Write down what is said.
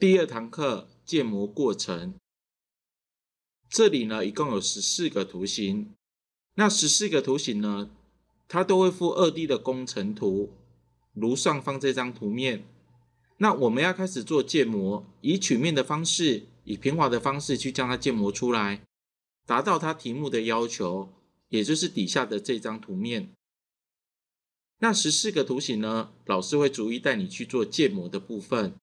第二堂课建模过程，这里呢一共有十四个图形，那十四个图形呢，它都会附二 D 的工程图，如上方这张图面，那我们要开始做建模，以曲面的方式，以平滑的方式去将它建模出来，达到它题目的要求，也就是底下的这张图面。那十四个图形呢，老师会逐一带你去做建模的部分。